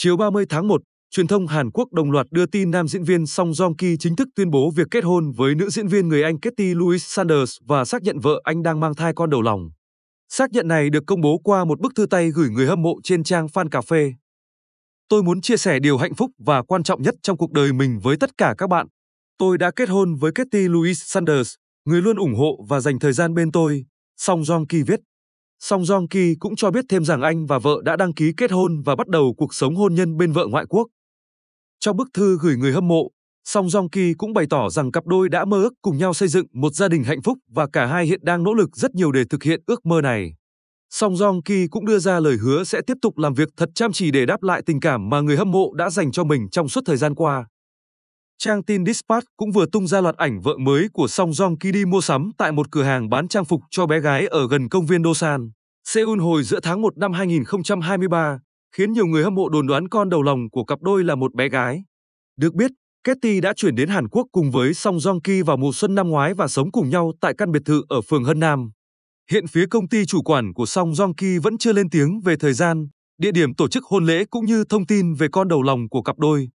Chiều 30 tháng 1, truyền thông Hàn Quốc đồng loạt đưa tin nam diễn viên Song Joong Ki chính thức tuyên bố việc kết hôn với nữ diễn viên người Anh Katy Louise Sanders và xác nhận vợ anh đang mang thai con đầu lòng. Xác nhận này được công bố qua một bức thư tay gửi người hâm mộ trên trang fan cà phê. Tôi muốn chia sẻ điều hạnh phúc và quan trọng nhất trong cuộc đời mình với tất cả các bạn. Tôi đã kết hôn với Katy Louise Sanders, người luôn ủng hộ và dành thời gian bên tôi, Song Joong Ki viết. Song Jong Ki cũng cho biết thêm rằng anh và vợ đã đăng ký kết hôn và bắt đầu cuộc sống hôn nhân bên vợ ngoại quốc. Trong bức thư gửi người hâm mộ, Song Jong Ki cũng bày tỏ rằng cặp đôi đã mơ ước cùng nhau xây dựng một gia đình hạnh phúc và cả hai hiện đang nỗ lực rất nhiều để thực hiện ước mơ này. Song Jong Ki cũng đưa ra lời hứa sẽ tiếp tục làm việc thật chăm chỉ để đáp lại tình cảm mà người hâm mộ đã dành cho mình trong suốt thời gian qua. Trang tin Dispatch cũng vừa tung ra loạt ảnh vợ mới của Song Jong Ki đi mua sắm tại một cửa hàng bán trang phục cho bé gái ở gần công viên Dosan, Seoul hồi giữa tháng 1 năm 2023, khiến nhiều người hâm mộ đồn đoán con đầu lòng của cặp đôi là một bé gái. Được biết, Ketty đã chuyển đến Hàn Quốc cùng với Song Jong Ki vào mùa xuân năm ngoái và sống cùng nhau tại căn biệt thự ở phường Hân Nam. Hiện phía công ty chủ quản của Song Jong Ki vẫn chưa lên tiếng về thời gian, địa điểm tổ chức hôn lễ cũng như thông tin về con đầu lòng của cặp đôi.